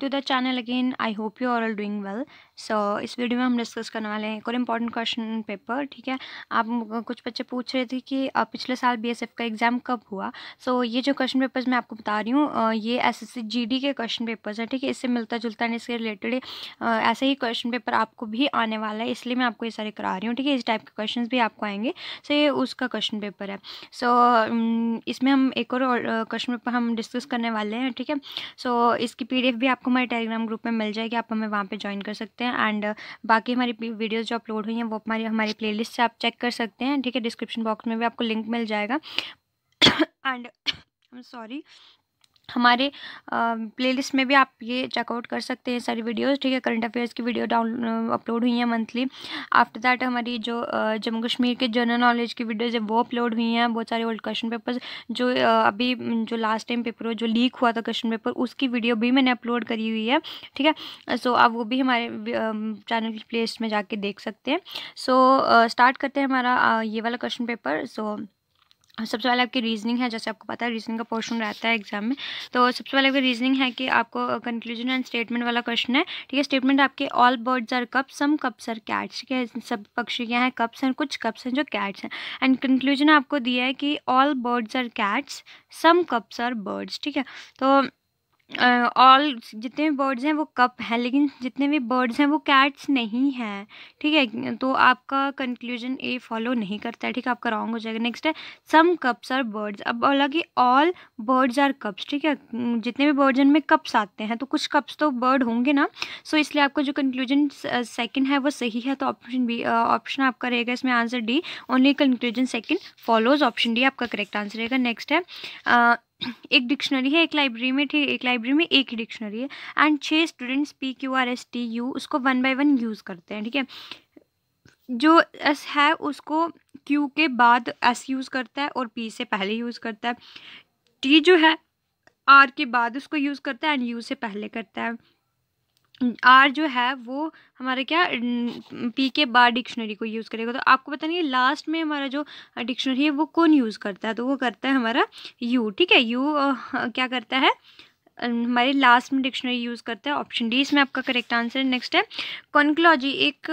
to the channel again I hope you are all doing well so इस video में हम discuss करने वाले हैं एक और इम्पॉर्टेंट क्वेश्चन पेपर ठीक है आप कुछ बच्चे पूछ रहे थे कि पिछले साल बीएसएफ का एग्ज़ाम कब हुआ सो so, ये जो क्वेश्चन पेपर्स मैं आपको बता रही हूँ ये एसएससी जीडी के क्वेश्चन पेपर्स हैं ठीक है इससे मिलता जुलता नहीं इसके रिलेटेड ऐसे ही क्वेश्चन पेपर आपको भी आने वाला है इसलिए मैं आपको ये सारे करा रही हूँ ठीक है इस टाइप के क्वेश्चन भी आपको आएंगे सो so, ये उसका क्वेश्चन पेपर है सो so, इसमें हम एक और क्वेश्चन पेपर हम डिस्कस करने वाले हैं ठीक है सो इसकी पी भी आपको आपको हमारे टेलीग्राम ग्रुप में मिल जाएगी आप हमें वहाँ पे ज्वाइन कर सकते हैं एंड बाकी हमारी वीडियोस जो अपलोड हुई हैं वो हमारी हमारी प्लेलिस्ट से आप चेक कर सकते हैं ठीक है डिस्क्रिप्शन बॉक्स में भी आपको लिंक मिल जाएगा एंड आई एम सॉरी हमारे प्लेलिस्ट में भी आप ये चेकआउट कर सकते हैं सारी वीडियोस ठीक है करंट अफेयर्स की वीडियो डाउन अपलोड हुई हैं मंथली आफ्टर दैट हमारी जो जम्मू कश्मीर के जनरल नॉलेज की वीडियोज़ है वो अपलोड हुई हैं बहुत सारे ओल्ड क्वेश्चन पेपर्स जो अभी जो लास्ट टाइम पेपर जो लीक हुआ था क्वेश्चन पेपर उसकी वीडियो भी मैंने अपलोड करी हुई है ठीक है सो आप वो भी हमारे चैनल की प्ले में जाके देख सकते हैं सो स्टार्ट करते हैं हमारा ये वाला क्वेश्चन पेपर सो सबसे पहले आपकी रीजनिंग है जैसे आपको पता है रीजनिंग का पोर्शन रहता है एग्जाम में तो सबसे पहले आपकी रीजनिंग है कि आपको कंक्लूजन एंड स्टेटमेंट वाला क्वेश्चन है ठीक है स्टेटमेंट आपके all birds are cup some cups are cats ठीक है सब पक्षी क्या हैं कप्स हैं कुछ कप्स हैं जो कैट्स हैं एंड कंक्लूजन आपको दिया है कि all birds are cats some cups are birds ठीक है तो ऑल जितने भी बर्ड्स हैं वो कप हैं लेकिन जितने भी बर्ड्स हैं वो कैट्स नहीं हैं ठीक है तो आपका कंक्लूजन ए फॉलो नहीं करता है ठीक है आपका रॉन्ग हो जाएगा नेक्स्ट है सम कप्स आर बर्ड्स अब बोला कि ऑल बर्ड्स आर कप्स ठीक है जितने भी बर्ड्स में कप्स आते हैं तो कुछ कप्स तो बर्ड होंगे ना सो so, इसलिए आपका जो कंक्लूजन सेकेंड है वो सही है तो ऑप्शन बी ऑप्शन आपका रहेगा इसमें answer D only conclusion second follows option D आपका करेक्ट आंसर रहेगा नेक्स्ट है uh, एक डिक्शनरी है एक लाइब्रेरी में ठीक एक लाइब्रेरी में एक ही डिक्शनरी है एंड छः students P Q R S T U उसको वन बाय वन यूज़ करते हैं ठीक है जो एस है उसको क्यू के बाद एस यूज़ करता है और पी से पहले यूज़ करता है टी जो है आर के बाद उसको यूज़ करता है एंड यू से पहले करता है आर जो है वो हमारा क्या पी के बार डिक्शनरी को यूज़ करेगा तो आपको पता नहीं लास्ट में हमारा जो डिक्शनरी है वो कौन यूज़ करता है तो वो करता है हमारा यू ठीक है यू क्या करता है हमारे लास्ट में डिक्शनरी यूज़ करता है ऑप्शन डी इसमें आपका करेक्ट आंसर है नेक्स्ट है कॉन्कोलॉजी एक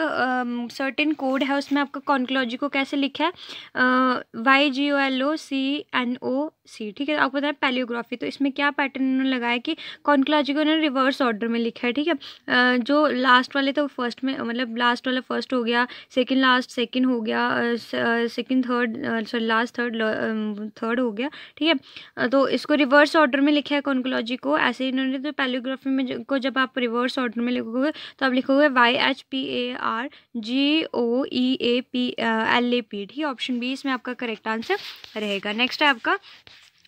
सर्टेन uh, कोड है उसमें आपका कॉन्कोलॉजी को कैसे लिखा है Y G O L O C N O C ठीक है आपको बताया पैलियोग्राफी तो इसमें क्या पैटर्न उन्होंने लगाया कि कॉन्कोलॉजी को उन्होंने रिवर्स ऑर्डर में लिखा है ठीक है जो लास्ट वाले थे वो फर्स्ट में मतलब लास्ट वाला फर्स्ट हो गया सेकंड लास्ट सेकंड हो गया second third sorry last third third हो गया ठीक है तो इसको रिवर्स ऑर्डर में लिखा है कॉन्कोलॉजी को ऐसे इन्होंने तो पैलियोग्राफी में को जब आप रिवर्स ऑर्डर में लिखोगे तो आप लिखोगे Y H P A R G O E A P L A P ठीक है ऑप्शन बी इसमें आपका करेक्ट आंसर रहेगा नेक्स्ट है आपका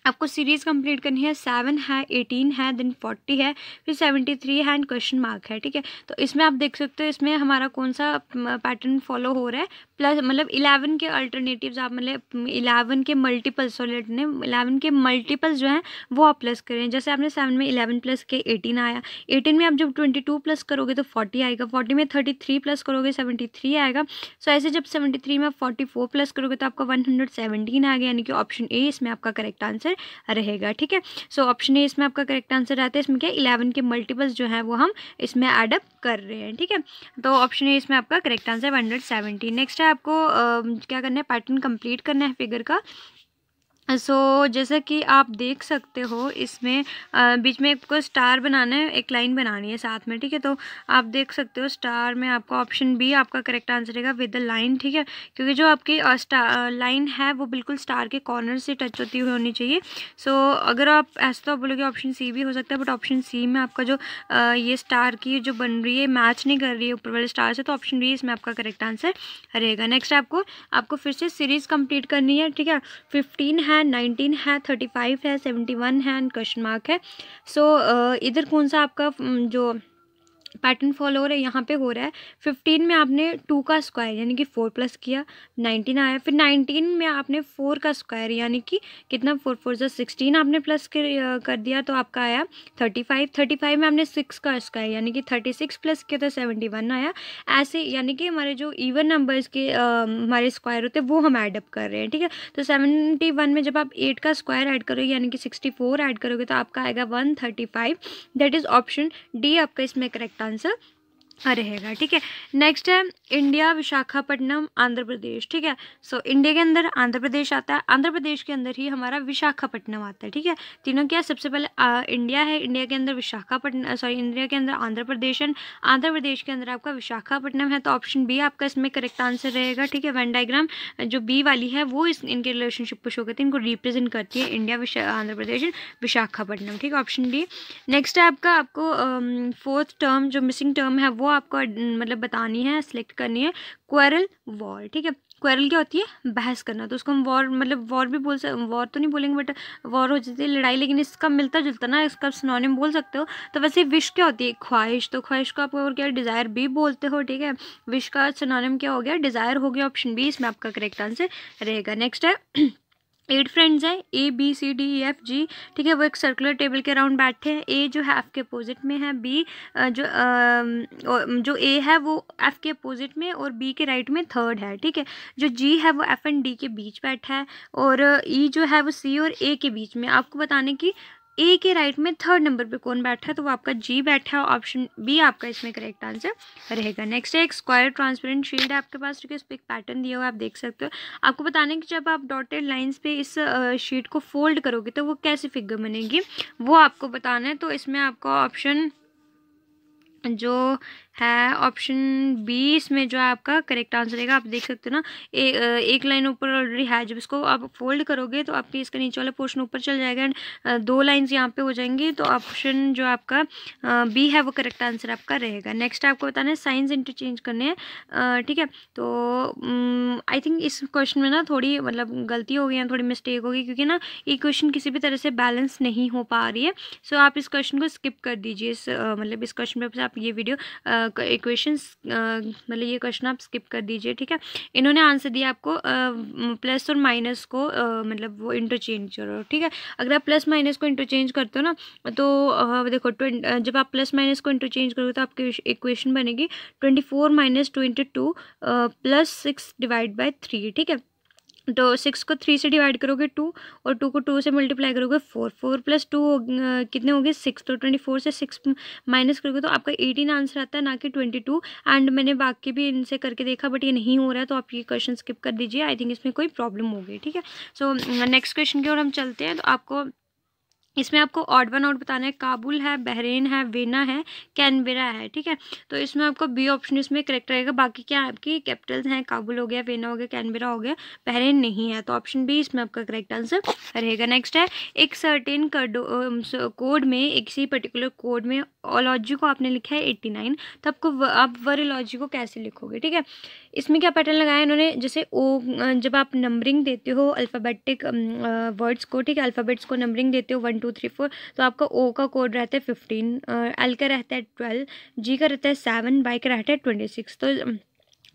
आपको सीरीज़ कंप्लीट करनी है सेवन है एटीन है देन फोर्टी है फिर सेवेंटी थ्री है एंड क्वेश्चन मार्क है ठीक है तो इसमें आप देख सकते हो इसमें हमारा कौन सा पैटर्न फॉलो हो रहा है प्लस मतलब इलेवन के अल्टरनेटिव्स आप मतलब इलेवन के मल्टीपल सॉरी ने इलेवन के मल्टीपल्स जो हैं वो आप प्लस करें जैसे आपने सेवन में इलेवन प्लस के एटीन आया एटीन में आप जब ट्वेंटी टू प्लस करोगे तो फोर्टी आएगा फोर्टी में थर्टी थ्री प्लस करोगे सेवेंटी थ्री आएगा सो so, ऐसे जब सेवेंटी थ्री में फोर्टी फोर प्लस करोगे तो आपका वन हंड्रेड सेवेंटीन आ गया यानी कि ऑप्शन ए इसमें आपका करेक्ट आंसर रहेगा ठीक है सो ऑप्शन ए इसमें आपका करेक्ट आंसर रहता है इसमें क्या इलेवन के मल्टीपल्स जो हैं वो हम इसमें एडअप कर रहे हैं ठीक है तो ऑप्शन ए इसमें आपका करेक्ट आंसर है हंड्रेड सेवेंटी नेक्स्ट है आपको आ, क्या करना है पैटर्न कंप्लीट करना है फिगर का सो so, जैसा कि आप देख सकते हो इसमें बीच में आपको स्टार बनाना है एक लाइन बनानी है साथ में ठीक है तो आप देख सकते हो स्टार में आपको ऑप्शन बी आपका करेक्ट आंसर रहेगा विद अ लाइन ठीक है क्योंकि जो आपकी लाइन है वो बिल्कुल स्टार के कॉर्नर से टच होती हुई होनी चाहिए सो so, अगर आप ऐसा तो बोलोगे ऑप्शन सी भी हो सकता है बट ऑप्शन सी में आपका जो आ, ये स्टार की जो बन रही है मैच नहीं कर रही है ऊपर वाले स्टार से तो ऑप्शन बी इसमें आपका करेक्ट आंसर रहेगा नेक्स्ट आपको आपको फिर से सीरीज़ कम्प्लीट करनी है ठीक है फिफ्टीन है है नाइनटीन है थर्टी फाइव है सेवेंटी वन है एंड क्वेश्चन मार्क है सो so, uh, इधर कौन सा आपका जो पैटर्न फॉलो हो रहा है यहाँ पे हो रहा है फिफ्टीन में आपने टू का स्क्वायर यानी कि फोर प्लस किया नाइनटीन आया फिर नाइनटीन में आपने फोर का स्क्वायर यानी कि कितना फोर फोर जो सिक्सटीन आपने प्लस कर दिया तो आपका आया थर्टी फाइव थर्टी फाइव में आपने सिक्स का स्क्वायर यानी कि थर्टी सिक्स प्लस किया तो सेवेंटी वन आया ऐसे यानी कि हमारे जो इवन नंबर्स के हमारे स्क्वायर होते हैं वो हम ऐडअप कर रहे हैं ठीक है तो सेवेंटी वन में जब आप एट का स्क्वायर ऐड करोगे यानी कि सिक्सटी फोर ऐड करोगे तो आपका आएगा one thirty five that is option D आपका इसमें करेक्ट आ answer हाँ, रहेगा ठीक है नेक्स्ट है इंडिया विशाखापट्टनम आंध्र प्रदेश ठीक है सो so, इंडिया के अंदर आंध्र प्रदेश आता है आंध्र प्रदेश के अंदर ही हमारा विशाखापट्टनम आता है ठीक है तीनों क्या सबसे पहले आ, इंडिया है इंडिया के अंदर विशाखापट्टनम सॉरी इंडिया के अंदर आंध्र प्रदेश है आंध्र प्रदेश के अंदर आपका विशाखापट्टनम है तो ऑप्शन बी आपका इसमें करेक्ट आंसर रहेगा ठीक है वन डाइग्राम जो बी वाली है वो इस इनके रिलेशनशिप को शो करती है इनको रिप्रेजेंट करती है इंडिया आंध्र प्रदेश विशाखापट्टनम ठीक है ऑप्शन डी नेक्स्ट है आपका आपको फोर्थ टर्म जो मिसिंग टर्म है वो आपको मतलब बतानी है सिलेक्ट करनी है क्वेरल वॉर ठीक है क्वेरल क्या होती है बहस करना तो उसको हम वॉर मतलब वॉर भी बोल सकते वॉर तो नहीं बोलेंगे बट वॉर हो जाती है लड़ाई लेकिन इसका मिलता जुलता ना इसका सुनौने बोल सकते हो तो वैसे विश क्या होती है ख्वाहिश तो ख्वाहिश को आप और क्या डिज़ायर भी बोलते हो ठीक है विश का सुनौने क्या हो गया डिज़ायर हो गया ऑप्शन बी इसमें आपका करेक्ट आंसर रहेगा नेक्स्ट है एट फ्रेंड्स हैं A B C D E F G ठीक है वो एक सर्कुलर टेबल के अराउंड बैठे हैं ए जो है एफ़ के अपोजिट में है बी जो आ, जो ए है वो एफ़ के अपोजिट में और बी के राइट में थर्ड है ठीक है जो जी है वो एफ़ एंड डी के बीच बैठा है और ई e जो है वो सी और ए के बीच में आपको बताने की ए के राइट में थर्ड नंबर पे कौन बैठा है तो वो आपका जी बैठा है ऑप्शन बी आपका इसमें करेक्ट आंसर रहेगा नेक्स्ट है एक स्क्वायर ट्रांसपेरेंट शील्ड है आपके पास ठीक है पर एक पैटर्न दिया हुआ आप देख सकते हो आपको बताने की कि जब आप डॉटेड लाइन्स पे इस शीट को फोल्ड करोगे तो वो कैसी फिगर बनेगी वो आपको बताना है तो इसमें आपका ऑप्शन जो है ऑप्शन बी इसमें जो है आपका करेक्ट आंसर रहेगा आप देख सकते हो ना ए, एक लाइन ऊपर ऑलरेडी है जब इसको आप फोल्ड करोगे तो आपके इसका नीचे वाला पोर्शन ऊपर चल जाएगा एंड दो लाइन्स यहाँ पे हो जाएंगी तो ऑप्शन जो आपका बी है वो करेक्ट आंसर आपका रहेगा नेक्स्ट आपको बताना है साइंस इंटरचेंज करने ठीक है तो आई थिंक इस क्वेश्चन में ना थोड़ी मतलब गलती हो गई या थोड़ी मिस्टेक होगी क्योंकि ना ये क्वेश्चन किसी भी तरह से बैलेंस नहीं हो पा रही है सो आप इस क्वेश्चन को स्किप कर दीजिए इस मतलब इस क्वेश्चन पर आप ये वीडियो इक्वेशंस मतलब ये क्वेश्चन आप स्किप कर दीजिए ठीक है इन्होंने आंसर दिया आपको प्लस और माइनस को मतलब वो इंटरचेंज करो ठीक है अगर आप प्लस माइनस को इंटरचेंज करते हो ना तो आ, देखो जब आप प्लस माइनस को इंटरचेंज करोगे तो आपकी इक्वेशन बनेगी twenty four minus twenty two plus six divide by three ठीक है तो सिक्स को थ्री से डिवाइड करोगे टू और टू को टू से मल्टीप्लाई करोगे फोर फोर प्लस टू कितने होंगे सिक्स तो ट्वेंटी फोर से सिक्स माइनस करोगे तो आपका एटीन आंसर आता है ना कि ट्वेंटी टू एंड मैंने बाकी भी इनसे करके देखा बट ये नहीं हो रहा है तो आप ये क्वेश्चन स्किप कर दीजिए आई थिंक इसमें कोई प्रॉब्लम होगी ठीक है सो नेक्स्ट क्वेश्चन की ओर हम चलते हैं तो आपको इसमें आपको ऑड वन आउट बताना है काबुल है बहरीन है वेना है कैनबेरा है ठीक है तो इसमें आपको बी ऑप्शन इसमें करेक्ट रहेगा बाकी क्या आपकी कैपिटल्स हैं काबुल हो गया वेना हो गया कैनबेरा हो गया बहरीन नहीं है तो ऑप्शन बी इसमें आपका करेक्ट आंसर रहेगा नेक्स्ट है एक सर्टेन कोड में एक किसी पर्टिकुलर कोड में ओलॉजी को आपने लिखा है एट्टी नाइन तो आपको व, आप ओलॉजी को कैसे लिखोगे ठीक है इसमें क्या पैटर्न लगाया इन्होंने जैसे ओ जब आप नंबरिंग देते हो अल्फ़ाबेटिक वर्ड्स को ठीक है अल्फ़ाबेट्स को नंबरिंग देते हो one two two three four तो आपका ओ का कोड रहता है फिफ्टीन एल का रहता है ट्वेल्व जी का रहता है सेवन बाई का रहता है ट्वेंटी सिक्स तो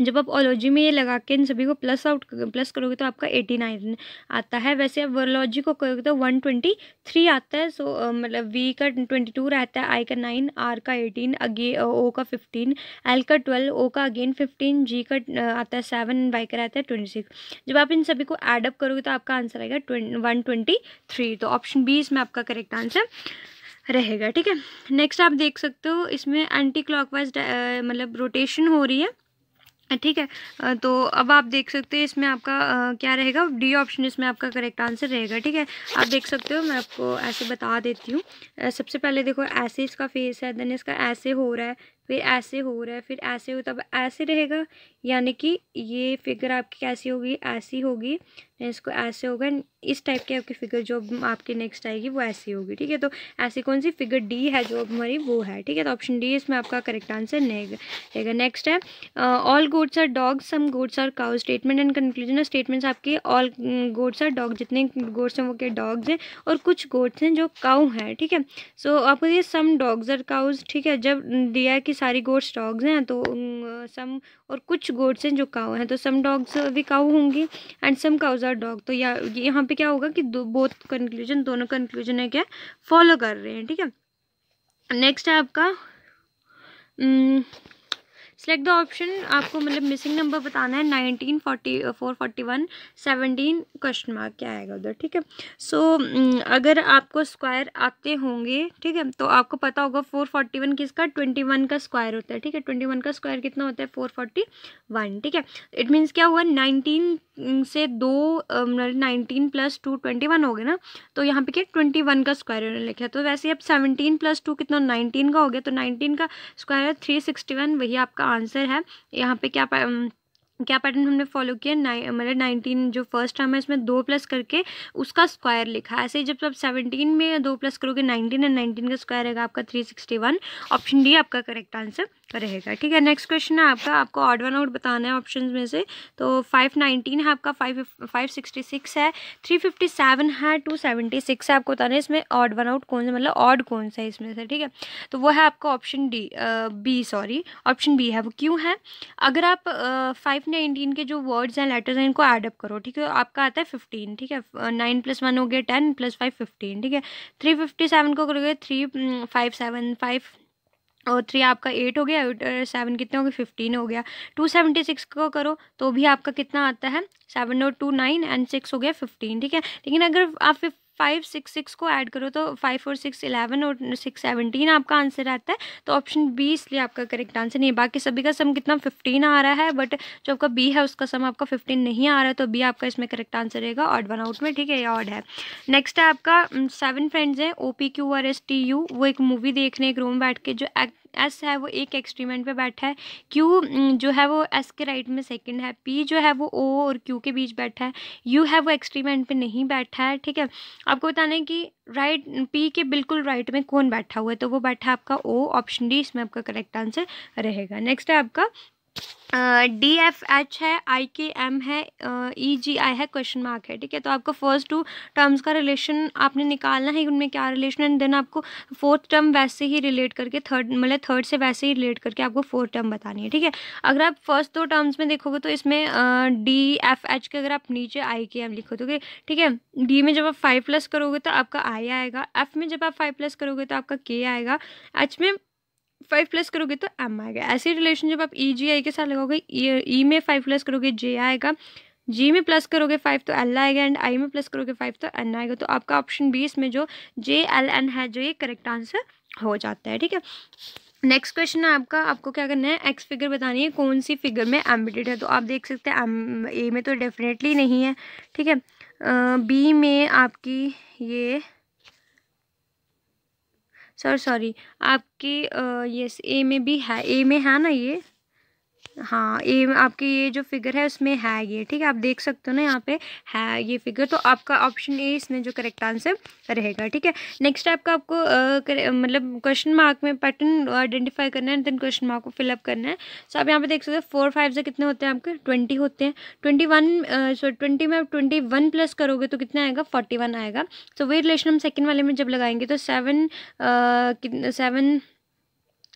जब आप ओलॉजी में ये लगा के इन सभी को प्लस आउट प्लस करोगे तो आपका एटी नाइन आता है वैसे आप वर्लॉजी को करोगे तो वन ट्वेंटी थ्री आता है सो मतलब वी का ट्वेंटी टू रहता है आई का नाइन आर का एटीन अगे ओ का फिफ्टीन एल का ट्वेल्व ओ का अगेन फिफ्टीन जी का आता है सेवन वाई का रहता है ट्वेंटी सिक्स जब आप इन सभी को एडअप करोगे तो आपका आंसर आएगा वन ट्वेंटी थ्री तो ऑप्शन बी इसमें आपका करेक्ट आंसर रहेगा ठीक है नेक्स्ट आप देख सकते हो इसमें एंटी क्लॉकवाइज मतलब रोटेशन हो रही है ठीक है तो अब आप देख सकते हो इसमें आपका क्या रहेगा डी ऑप्शन इसमें आपका करेक्ट आंसर रहेगा ठीक है आप देख सकते हो मैं आपको ऐसे बता देती हूँ सबसे पहले देखो ऐसे इसका फेस है देन इसका ऐसे हो रहा है फिर ऐसे हो रहा है फिर ऐसे हो तब ऐसे रहेगा यानी कि ये फिगर आपकी कैसी होगी ऐसी होगी इसको ऐसे होगा इस टाइप की आपकी फिगर जो आपकी नेक्स्ट आएगी वो ऐसी होगी ठीक है तो ऐसी कौन सी फिगर डी है जो हमारी वो है ठीक है तो ऑप्शन डी इसमें आपका करेक्ट आंसर रहेगा नेक्स्ट है all gods are dogs some gods are cow statement and conclusion statements आपके ऑल गोड्स आर डॉग जितने गोड्स हैं वो के डॉग्स हैं और कुछ गोड्स हैं जो काउ हैं ठीक है सो so, आपको ये सम डॉग्स आर काउज ठीक है जब दिया कि सारी गोड्स डॉग्स हैं तो सम और कुछ गोड्स हैं जो काउ हैं तो सम डॉग्स भी काउ होंगी and some cows are dog तो या यहाँ पे क्या होगा कि दो बहुत कंक्लूजन दोनों कंक्लूजन है क्या फॉलो कर रहे हैं ठीक है नेक्स्ट है आपका हम्म, सेलेक्ट द ऑप्शन आपको मतलब मिसिंग नंबर बताना है nineteen forty four forty one seventeen question mark क्या आएगा उधर ठीक है सो so, mm, अगर आपको स्क्वायर आते होंगे ठीक है तो आपको पता होगा फोर फोर्टी वन किसका ट्वेंटी वन का स्क्वायर होता है ठीक है ट्वेंटी वन का स्क्वायर कितना होता है फोर फोर्टी वन ठीक है इट मीन्स क्या हुआ नाइनटीन mm, से दो nineteen plus two twenty one हो गया ना तो यहाँ पे क्या ट्वेंटी वन का स्क्वायर उन्होंने लिखा तो वैसे अब सेवनटीन प्लस टू कितना नाइनटीन का हो गया तो नाइनटीन का स्क्वायर थ्री सिक्सटी वन वही आपका आंसर है यहाँ पे क्या क्या पैटर्न हमने फॉलो किया नाइन मतलब नाइनटीन जो फर्स्ट टर्म है इसमें दो प्लस करके उसका स्क्वायर लिखा ऐसे ही जब आप सेवनटीन में दो प्लस करोगे नाइनटीन एंड नाइनटीन का स्क्वायर रहेगा आपका three sixty one option D आपका करेक्ट आंसर रहेगा ठीक है नेक्स्ट क्वेश्चन है आपका आपको ऑड वन आउट बताना है ऑप्शन में से तो फाइव नाइनटीन है आपका फाइव फाइव सिक्सटी सिक्स है थ्री फिफ्टी सेवन है टू सेवेंटी सिक्स है आपको बताना है इसमें ऑड वन आउट कौन सा मतलब ऑड कौन सा है इसमें से ठीक है तो वो है आपका option D B sorry option B है वो क्यों है अगर आप फाइव सिर्फ ना के जो वर्ड्स हैं लेटर्स हैं इनको ऐडअप करो ठीक है आपका आता है फिफ्टीन ठीक है नाइन प्लस वन हो गया टेन प्लस फाइव फिफ्टीन ठीक है थ्री फिफ्टी सेवन को करोगे थ्री फाइव सेवन फाइव और थ्री आपका एट हो गया सेवन कितने हो गए फिफ्टीन हो गया टू सेवेंटी सिक्स को करो तो भी आपका कितना आता है सेवन और टू नाइन एंड सिक्स हो गया फिफ्टीन ठीक है लेकिन अगर आप फाइव सिक्स सिक्स को ऐड करो तो फाइव फोर सिक्स इलेवन और सिक्स सेवनटीन आपका आंसर आता है तो ऑप्शन बी इसलिए आपका करेक्ट आंसर नहीं है बाकी सभी का सम कितना फिफ्टीन आ रहा है बट जो आपका बी है उसका सम आपका फिफ्टीन नहीं आ रहा है तो बी आपका इसमें करेक्ट आंसर रहेगा ऑड वन आउट में ठीक है ये ऑड है नेक्स्ट है आपका सेवन फ्रेंड्स हैं O P Q R S T U वो एक मूवी देख रहे हैं एक रूम बैठ के जो एक्ट एस है वो एक एक्सट्रीमेंट पे बैठा है क्यू जो है वो एस के राइट में सेकंड है पी जो है वो ओ और क्यू के बीच बैठा है यू है वो एक्सट्रीमेंट पे नहीं बैठा है ठीक है आपको बताना है कि राइट पी के बिल्कुल राइट में कौन बैठा हुआ है तो वो बैठा है आपका ओ ऑप्शन डी इसमें आपका करेक्ट आंसर रहेगा नेक्स्ट है आपका डी एफ एच है आई के एम है ई जी आई है क्वेश्चन मार्क है ठीक है तो आपको फर्स्ट टू टर्म्स का रिलेशन आपने निकालना है उनमें क्या रिलेशन एंड देन आपको फोर्थ टर्म वैसे ही रिलेट करके थर्ड मतलब थर्ड से वैसे ही रिलेट करके आपको फोर्थ टर्म बतानी है ठीक है अगर आप फर्स्ट दो टर्म्स में देखोगे तो इसमें डी एफ एच के अगर आप नीचे आई के एम लिखो दोगे ठीक है डी में जब आप फाइव प्लस करोगे तो आपका आई आएगा एफ में जब आप फाइव प्लस करोगे तो आपका के आएगा एच में फाइव प्लस करोगे तो एम आएगा ऐसी रिलेशन जब आप ई जी आई के साथ लगाओगे ई e, e में फाइव प्लस करोगे जे आएगा जी में प्लस करोगे फाइव तो एल आएगा एंड आई में प्लस करोगे फाइव तो एन आएगा तो आपका ऑप्शन बी इसमें जो जे एल एन है जो ये करेक्ट आंसर हो जाता है ठीक है नेक्स्ट क्वेश्चन है आपका आपको क्या करना है एक्स फिगर बतानी है कौन सी फिगर में एम्बेडेड है तो आप देख सकते हैं एम ए में तो डेफिनेटली नहीं है ठीक है बी में आपकी ये सर सॉरी आपकी यस ए में भी है ए में है ना ये हाँ ये आपकी ये जो फिगर है उसमें है ये ठीक है आप देख सकते हो ना यहाँ पे है ये फिगर तो आपका ऑप्शन ए इसमें जो करेक्ट आंसर रहेगा ठीक है नेक्स्ट आपका आपको मतलब क्वेश्चन मार्क में पैटर्न आइडेंटिफाई करना है देन क्वेश्चन मार्क को फिलअप करना है सो आप यहाँ पे देख सकते हो फोर फाइव से कितने होते हैं आपके ट्वेंटी होते हैं ट्वेंटी वन सो ट्वेंटी में आप ट्वेंटी वन प्लस करोगे तो कितना आएगा फोर्टी वन आएगा सो वही रिलेशन हम सेकेंड वाले में जब लगाएंगे तो सेवन सेवन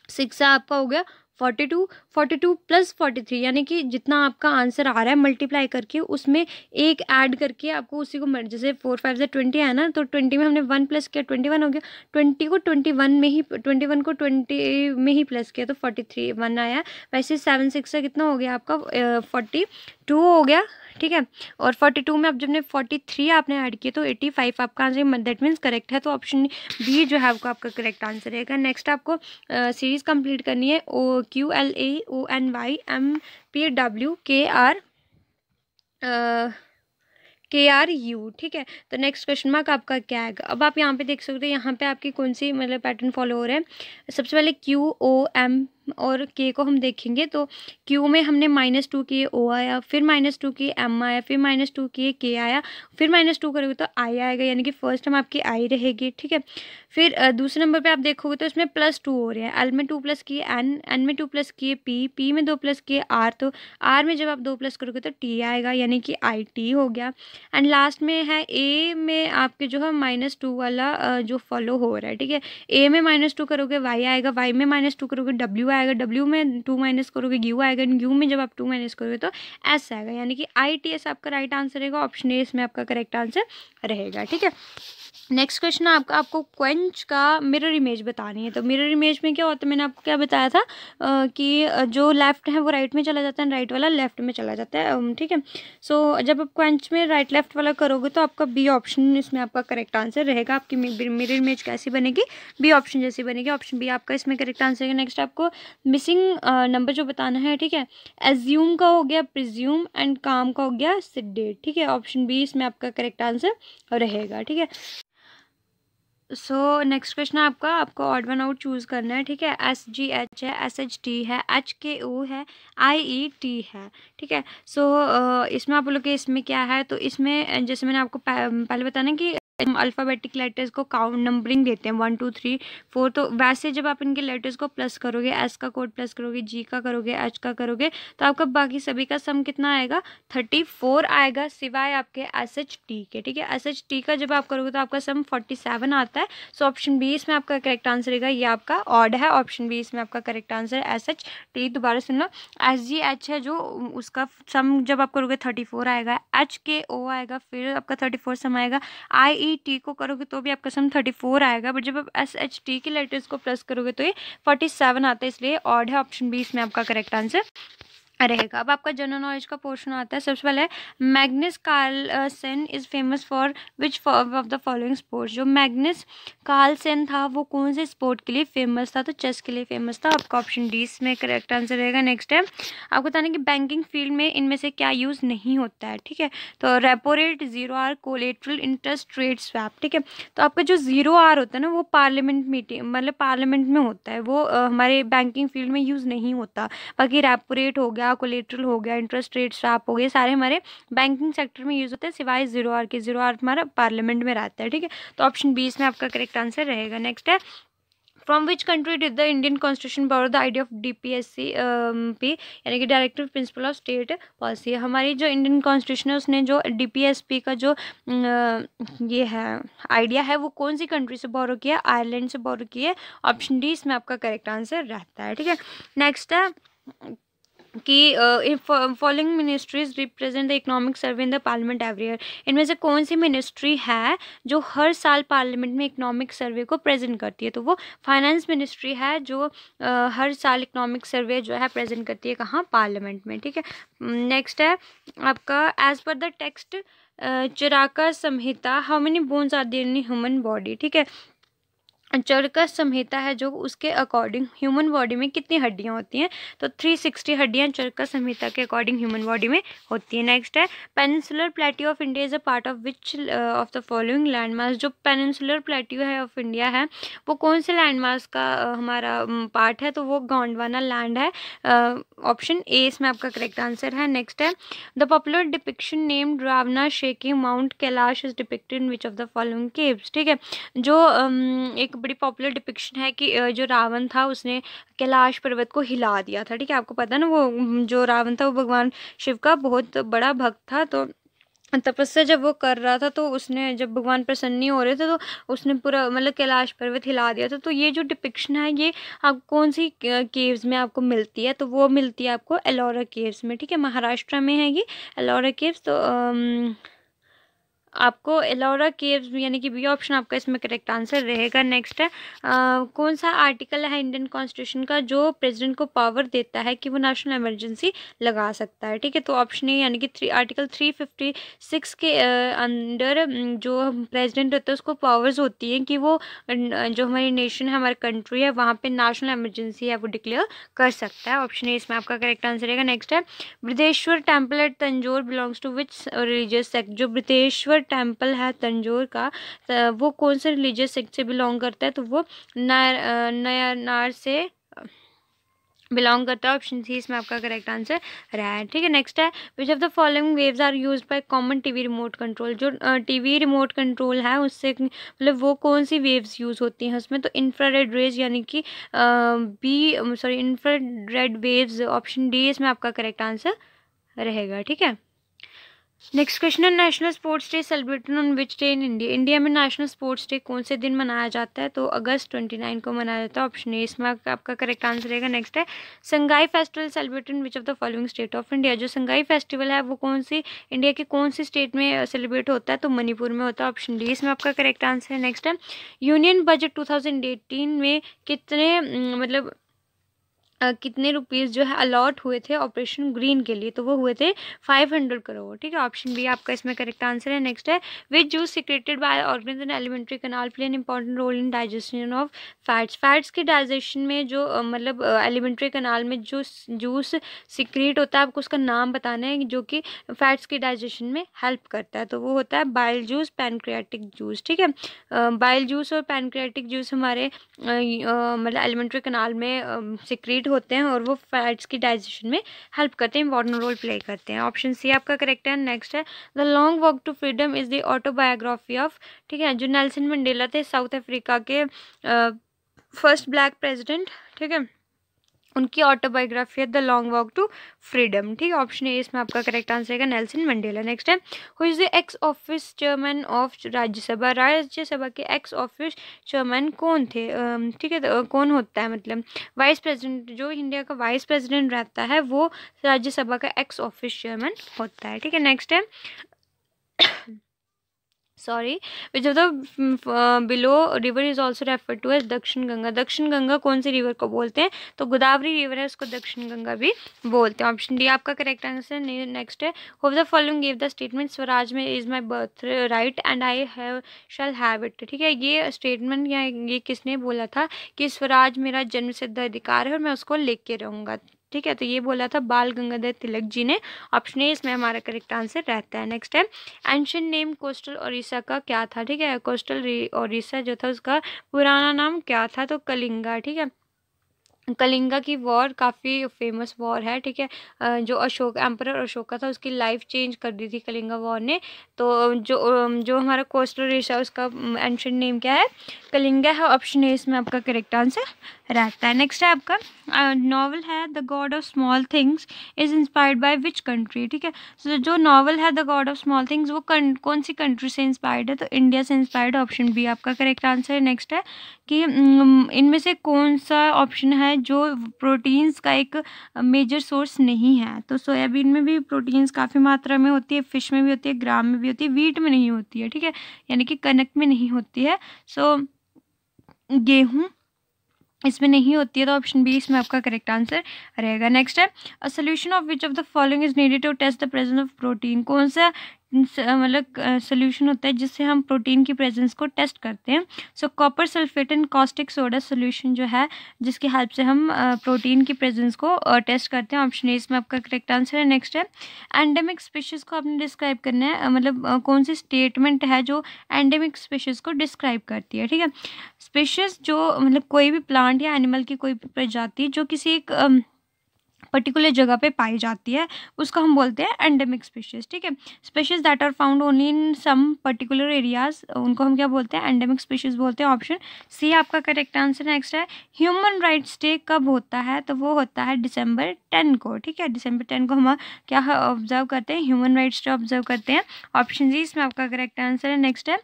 सिक्स आपका हो गया forty two forty two plus forty three यानी कि जितना आपका आंसर आ रहा है मल्टीप्लाई करके उसमें एक ऐड करके आपको उसी को जैसे फोर फाइव से ट्वेंटी है ना तो ट्वेंटी में हमने वन प्लस किया ट्वेंटी वन हो गया ट्वेंटी को ट्वेंटी वन में ही ट्वेंटी वन को ट्वेंटी में ही प्लस किया तो फोर्टी थ्री वन आया वैसे सेवन सिक्स का कितना हो गया आपका फोर्टी टू हो गया ठीक है और फोर्टी टू में आप जब ने फोर्टी थ्री आपने ऐड किए तो एट्टी फाइव आपका आंसर दैट मीन्स करेक्ट है तो ऑप्शन बी जो है आपका आपका करेक्ट आंसर रहेगा नेक्स्ट आपको सीरीज़ कंप्लीट करनी है O Q L A O N Y M P W K R K R U ठीक है तो नेक्स्ट क्वेश्चन मार्क आपका क्या है अब आप यहाँ पे देख सकते हो यहाँ पे आपकी कौन सी मतलब पैटर्न फॉलो हो रहा है सबसे पहले क्यू ओ एम और के को हम देखेंगे तो क्यू में हमने माइनस टू किए ओ आया फिर माइनस टू किए एम आया फिर माइनस टू किए के आया फिर माइनस टू करोगे तो आई आएगा यानी कि फर्स्ट टर्म आपकी आई रहेगी ठीक है फिर दूसरे नंबर पे आप देखोगे तो इसमें प्लस टू हो रहे हैं एल में टू प्लस किए एन एन में टू प्लस किए पी पी में दो प्लस किए आर तो आर में जब आप दो प्लस करोगे तो टी आएगा यानी कि आई टी हो गया एंड लास्ट में है ए में आपके जो है माइनस टू वाला जो फॉलो हो रहा है ठीक है ए में माइनस टू करोगे वाई आएगा वाई में माइनस टू करोगे डब्ल्यू आएगा डब्ल्यू में टू माइनस करोगे यू आएगा यू में जब आप टू माइनस करोगे तो एस आएगा यानी कि आई टी एस आपका राइट आंसर रहेगा ऑप्शन ए इसमें आपका करेक्ट आंसर रहेगा ठीक है नेक्स्ट क्वेश्चन है आपका आपको क्वेंच का मिरर इमेज बतानी है तो मिरर इमेज में क्या होता है मैंने आपको क्या बताया था आ, कि जो लेफ्ट है वो राइट में चला जाता है राइट वाला लेफ्ट में चला जाता है ठीक है सो जब आप क्वेंच में राइट लेफ्ट वाला करोगे तो आपका बी ऑप्शन इसमें आपका करेक्ट आंसर रहेगा आपकी मिरर इमेज कैसी बनेगी बी ऑप्शन जैसी बनेगी ऑप्शन बी आपका इसमें करेक्ट आंसर है नेक्स्ट आपको मिसिंग नंबर जो बताना है ठीक है एज्यूम का हो गया प्रिज्यूम एंड काम का हो गया सिडेट ठीक है ऑप्शन बी इसमें आपका करेक्ट आंसर रहेगा ठीक है सो नेक्स्ट क्वेश्चन है आपका आपको ऑड वन आउट चूज़ करना है ठीक है एस जी एच है एस एच टी है एच के ओ है आई ई टी है ठीक है सो so, इसमें आप लोग के इसमें क्या है तो इसमें जैसे मैंने आपको पहले बताना कि हम अल्फ़ाबेटिक लेटर्स को काउंट नंबरिंग देते हैं वन टू थ्री फोर तो वैसे जब आप इनके लेटर्स को प्लस करोगे एस का कोड प्लस करोगे जी का करोगे एच का करोगे तो आपका बाकी सभी का सम कितना आएगा थर्टी फोर आएगा सिवाय आपके एस एच टी के ठीक है एस एच टी का जब आप करोगे तो आपका सम फोर्टी सेवन आता है सो ऑप्शन बी इसमें आपका करेक्ट आंसर रहेगा ये आपका ऑड है ऑप्शन बी इसमें आपका करेक्ट आंसर है एस एच टी दोबारा सुन लो एस जी एच है जो उसका सम जब आप करोगे थर्टी फोर आएगा एच के ओ आएगा फिर आपका थर्टी फोर सम आएगा आई ई टी को करोगे तो भी आपका सम थर्टी फोर आएगा बट जब आप एस एच टी के लेटर्स को प्लस करोगे तो ये फोर्टी सेवन आता है इसलिए ऑड है ऑप्शन बी इसमें आपका करेक्ट आंसर रहेगा अब आपका जनरल नॉलेज का पोर्शन आता है सबसे पहले Magnus Carlsen is famous for which of the following sports जो मैग्नस कार्लसन था वो कौन से स्पोर्ट के लिए फेमस था तो चेस के लिए फेमस था आपका ऑप्शन डी इसमें करेक्ट आंसर रहेगा नेक्स्ट है आपको बताना कि बैंकिंग फील्ड में इनमें से क्या यूज़ नहीं होता है ठीक है तो repo rate zero R collateral interest rate swap ठीक है तो आपका जो जीरो आर होता है ना वो पार्लियामेंट मीटिंग मतलब पार्लियामेंट में होता है वो हमारे बैंकिंग फील्ड में यूज़ नहीं होता बाकी रेपो रेट हो गया गया कोलेट्रल हो गया इंटरेस्ट रेट स्वाप हो गए सारे हमारे बैंकिंग सेक्टर में यूज़ होते हैं सिवाय जीरो आर के जीरो आर हमारा पार्लियामेंट में रहता है ठीक है तो ऑप्शन बीस में आपका करेक्ट आंसर रहेगा नेक्स्ट है from which country did the Indian constitution borrow the idea of D P S C P यानी कि directive principle of state policy हमारी जो इंडियन कॉन्स्टिट्यूशन है उसने जो डी पी एस पी का जो ये है आइडिया है वो कौन सी कंट्री से बोरो किया है आयरलैंड से बोरो किया है ऑप्शन डी इसमें आपका करेक्ट आंसर रहता है ठीक है नेक्स्ट है कि following ministries represent the economic survey in the parliament every year इनमें से कौन सी मिनिस्ट्री है जो हर साल पार्लियामेंट में इकोनॉमिक सर्वे को प्रेजेंट करती है तो वो फाइनेंस मिनिस्ट्री है जो uh, हर साल इकोनॉमिक सर्वे जो है प्रेजेंट करती है कहाँ पार्लियामेंट में ठीक है नेक्स्ट है आपका as per the text Charaka Samhita how many bones are there in human body ठीक है चरका संहिता है जो उसके अकॉर्डिंग ह्यूमन बॉडी में कितनी हड्डियाँ होती हैं तो 360 हड्डियाँ चरका संहिता के अकॉर्डिंग ह्यूमन बॉडी में होती है नेक्स्ट uh, है peninsular plateau of India is a part of which of the following landmarks जो पेनिसुलर प्लेट्यू है ऑफ इंडिया है वो कौन से लैंड मार्क्स का uh, हमारा पार्ट um, है तो वो गोंडवाना लैंड है ऑप्शन uh, ए इसमें आपका करेक्ट आंसर है नेक्स्ट है the popular depiction name Ravana shaking mount Kailash is depicted which of the following caves ठीक है जो um, एक बड़ी पॉपुलर डिपिक्शन है कि जो रावण था उसने कैलाश पर्वत को हिला दिया था ठीक है आपको पता ना वो जो रावण था वो भगवान शिव का बहुत बड़ा भक्त था तो तपस्या जब वो कर रहा था तो उसने जब भगवान प्रसन्न नहीं हो रहे थे तो उसने पूरा मतलब कैलाश पर्वत हिला दिया था तो ये जो डिपिक्शन है ये आप कौन सी केव्स में आपको मिलती है तो वो मिलती है आपको एलोरा केव्स में ठीक है महाराष्ट्र में है ये एलोरा केव्स तो आम, आपको एलोरा केव्स यानी कि बी ऑप्शन आपका इसमें करेक्ट आंसर रहेगा नेक्स्ट है आ, कौन सा आर्टिकल है इंडियन कॉन्स्टिट्यूशन का जो प्रेसिडेंट को पावर देता है कि वो नेशनल इमरजेंसी लगा सकता है ठीक है तो ऑप्शन ए यानी कि three article three fifty six के अंडर जो प्रेसिडेंट होता है उसको पावर्स होती हैं कि वो जो हमारी नेशन है हमारी कंट्री है वहाँ पर नेशनल इमरजेंसी है वो डिक्लेयर कर सकता है ऑप्शन ए इसमें आपका करेक्ट आंसर रहेगा नेक्स्ट है Brihadeshwara temple at Tanjore belongs to which religious sect जो बृतेश्वर टेम्पल है तंजोर का वो कौन से रिलीजियस सेक्ट से बिलोंग करता है तो वो नया नार से बिलोंग करता है ऑप्शन सी इसमें आपका करेक्ट आंसर रहा है ठीक है नेक्स्ट है which of the following waves are use by common TV remote control जो टीवी रिमोट कंट्रोल है उससे मतलब वो कौन सी वेव्स यूज़ होती हैं उसमें तो इंफ्रारेड रेज यानी कि B sorry infrared waves option D इसमें आपका करेक्ट आंसर रहेगा ठीक है नेक्स्ट क्वेश्चन है national sports day celebrated on which day in India India में नेशनल स्पोर्ट्स डे कौन से दिन मनाया जाता है तो अगस्त ट्वेंटी नाइन को मनाया जाता है ऑप्शन ए इसमें आपका करेक्ट आंसर रहेगा नेक्स्ट है Sangai festival celebrated in which of the following state of India जो संघाई फेस्टिवल है वो कौन सी इंडिया के कौन सी स्टेट में सेलिब्रेट होता है तो मणिपुर में होता है ऑप्शन डी इसमें आपका करेक्ट आंसर है नेक्स्ट है यूनियन बजट टू में कितने मतलब कितने रुपीज़ जो है अलॉट हुए थे ऑपरेशन ग्रीन के लिए तो वो हुए थे फाइव हंड्रेड करोड़ ठीक है ऑप्शन बी आपका इसमें करेक्ट आंसर है नेक्स्ट है which juice secreted by organs and alimentary canal play an important role in digestion of fats fats के डाइजेशन में जो मतलब एलिमेंट्री कनाल में जो जूस सिक्रेट होता है आपको उसका नाम बताना है जो कि फैट्स के डाइजेशन में हेल्प करता है तो वो होता है बाइल जूस पैनक्रियाटिक जूस ठीक है बाइल जूस और पैनक्रियाटिक जूस हमारे मतलब एलिमेंट्री कनाल में सिक्रेट फैट होते हैं और वो फैट्स की डाइजेशन में हेल्प करते हैं इंपॉर्टेंट रोल प्ले करते हैं ऑप्शन सी आपका करेक्ट है नेक्स्ट है the long walk to freedom is the autobiography of ठीक है जो नेल्सन मंडेला थे साउथ अफ्रीका के फर्स्ट ब्लैक प्रेजिडेंट ठीक है उनकी ऑटोबायोग्राफी है the long walk to freedom ठीक है ऑप्शन ए इसमें आपका करेक्ट आंसर है नेल्सन मंडेला नेक्स्ट है who is the ex office chairman of Rajya Sabha Rajya Sabha के एक्स ऑफिस चेयरमैन कौन थे ठीक है तो, कौन होता है मतलब वाइस प्रेसिडेंट जो इंडिया का वाइस प्रेसिडेंट रहता है वो राज्यसभा का एक्स ऑफिस चेयरमैन होता है ठीक है नेक्स्ट है sorry which of the below river is also refer to as Dakshin Ganga दक्षिण गंगा कौन सी रिवर को बोलते हैं तो गोदावरी रिवर है उसको दक्षिण गंगा भी बोलते हैं ऑप्शन डी आपका करेक्ट आंसर नेक्स्ट है होप the following give the statement Swaraj में is my birthright and I have shall have it ठीक है ये स्टेटमेंट या ये किसने बोला था कि स्वराज मेरा जन्म सिद्ध अधिकार है और मैं उसको लेके रहूँगा ठीक है तो ये बोला था बाल गंगाधर तिलक जी ने ऑप्शन ए इसमें हमारा करेक्ट आंसर रहता है नेक्स्ट है एंशन नेम कोस्टल ओडिशा का क्या था ठीक है कोस्टल ओडिशा जो था उसका पुराना नाम क्या था तो कलिंगा ठीक है कलिंगा की वॉर काफ़ी फेमस वॉर है ठीक है जो अशोक एम्पर अशोका था उसकी लाइफ चेंज कर दी थी कलिंगा वॉर ने तो जो जो हमारा कोस्टल रेशा उसका एंशन नेम क्या है कलिंगा है ऑप्शन ए इसमें आपका करेक्ट आंसर रहता है नेक्स्ट है आपका नॉवल है the god of small things is inspired by which country ठीक है so, जो नॉवल है the god of small things वो कन, कौन सी कंट्री से इंस्पायर्ड है तो इंडिया से इंस्पायर्ड ऑप्शन बी आपका करेक्ट आंसर है नेक्स्ट है कि इनमें से कौन सा ऑप्शन है जो प्रोटीन्स का एक मेजर सोर्स नहीं है तो सोयाबीन में भी प्रोटीन्स काफ़ी मात्रा में होती है फिश में भी होती है ग्राम में भी होती है वीट में नहीं होती है ठीक है यानी कि कनक में नहीं होती है सो so, गेहूँ इसमें नहीं होती है तो ऑप्शन बी इसमें आपका करेक्ट आंसर रहेगा नेक्स्ट है a solution of which of the following is needed to test the presence of protein कौन सा मतलब सोल्यूशन होता है जिससे हम प्रोटीन की प्रेजेंस को टेस्ट करते हैं so copper sulphate and caustic soda solution जो है जिसकी हेल्प से हम प्रोटीन की प्रेजेंस को टेस्ट करते हैं ऑप्शन ए इसमें आपका करेक्ट आंसर है नेक्स्ट है एंडेमिक स्पीशीज़ को आपने डिस्क्राइब करना है मतलब कौन सी स्टेटमेंट है जो एंडेमिक स्पीशीज़ को डिस्क्राइब करती है ठीक है स्पीशीज़ जो मतलब कोई भी प्लांट या एनिमल की कोई भी प्रजाति जो किसी एक पर्टिकुलर जगह पे पाई जाती है उसको हम बोलते हैं एंडेमिक स्पीशीज़ ठीक है species that are found only in some particular areas उनको हम क्या बोलते हैं एंडेमिक स्पीशीज़ बोलते हैं ऑप्शन सी आपका करेक्ट आंसर नेक्स्ट है ह्यूमन राइट्स डे कब होता है तो वो होता है दिसंबर टेन को ठीक है दिसंबर टेन को हम क्या ऑब्जर्व करते हैं ह्यूमन राइट्स डे ऑब्जर्व करते हैं ऑप्शन जी इसमें आपका करेक्ट आंसर है नेक्स्ट है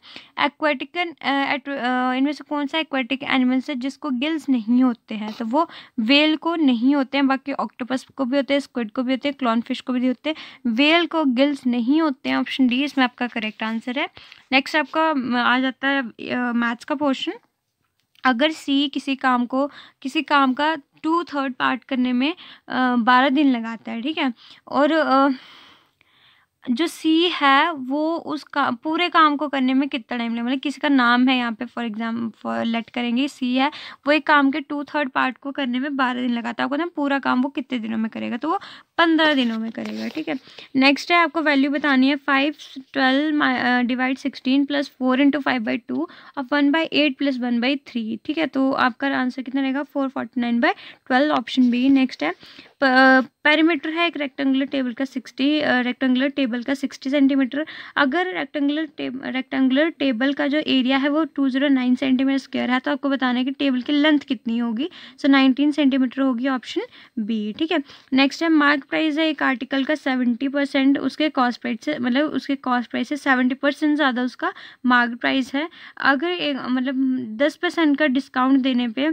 एक्वेटिक uh, uh, इनमें से कौन सा एक्वेटिक एनिमल्स है जिसको गिल्स नहीं होते हैं तो वो वेल को नहीं होते हैं बाकी ऑक्टोपस ऑक्टोपस को भी होते हैं स्क्विड को भी होते हैं क्लॉन फिश को भी होते हैं वेल को गिल्स नहीं होते हैं ऑप्शन डी इसमें आपका करेक्ट आंसर है नेक्स्ट आपका आ जाता है मैथ्स का पोर्शन अगर सी किसी काम को किसी काम का टू थर्ड पार्ट करने में बारह दिन लगाता है ठीक है और आ, जो सी है वो उस का पूरे काम को करने में कितना टाइम लगेगा मतलब किसी का नाम है यहाँ पे फॉर एग्जाम लेट करेंगे सी है वो एक काम के टू थर्ड पार्ट को करने में बारह दिन लगाता है आपको ना पूरा काम वो कितने दिनों में करेगा तो वो पंद्रह दिनों में करेगा ठीक है नेक्स्ट है आपको वैल्यू बतानी है five twelve divide sixteen plus four into five by two और one by eight plus one by three ठीक है तो आपका आंसर कितना रहेगा four forty nine by twelve option B next है पैरामीटर uh, है एक रेक्टेंगुलर टेबल का सिक्सटी रेक्टेंगुलर टेबल का सिक्सटी सेंटीमीटर अगर रेक्टेंगुलर टेब रेक्टेंगुलर टेबल का जो एरिया है वो two zero nine centimetre square है तो आपको बताना है कि टेबल की लेंथ कितनी होगी सो नाइनटीन सेंटीमीटर होगी ऑप्शन बी ठीक है नेक्स्ट है मार्क मार्केट प्राइस है एक आर्टिकल का सेवेंटी परसेंट उसके कॉस्ट प्राइस से मतलब उसके कॉस्ट प्राइस से सेवेंटी परसेंट ज़्यादा उसका मार्केट प्राइस है अगर एक मतलब दस परसेंट का डिस्काउंट देने पे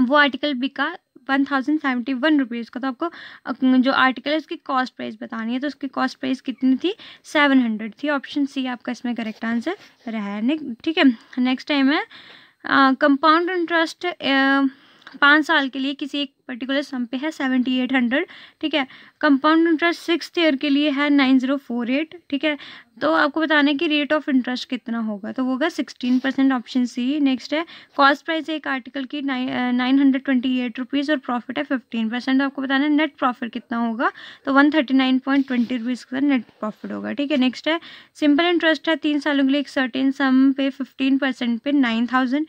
वो आर्टिकल बिका one thousand seventy one rupees का तो आपको जो आर्टिकल है उसकी कॉस्ट प्राइस बतानी है तो उसकी कॉस्ट प्राइस कितनी थी सेवन हंड्रेड थी ऑप्शन सी आपका इसमें करेक्ट आंसर रहा है ठीक है नेक्स्ट टाइम है कंपाउंड इंटरेस्ट पाँच साल के लिए किसी एक पर्टिकुलर सम पे है सेवेंटी एट हंड्रेड ठीक है कंपाउंड इंटरेस्ट सिक्स ईयर के लिए है नाइन ज़ीरो फोर एट ठीक है तो आपको बताना है कि रेट ऑफ इंटरेस्ट कितना होगा तो वो होगा sixteen percent option C next है कॉस्ट प्राइस एक आर्टिकल की nine hundred twenty eight rupees और प्रॉफिट है फिफ्टीन परसेंट आपको बताना है नेट प्रॉफिट कितना होगा तो one thirty nine point twenty rupees का नेट प्रॉफिट होगा ठीक है नेक्स्ट है सिंपल इंटरेस्ट है तीन सालों के लिए एक सर्टेन सम पे फिफ्टीन परसेंट पे नाइन थाउजेंड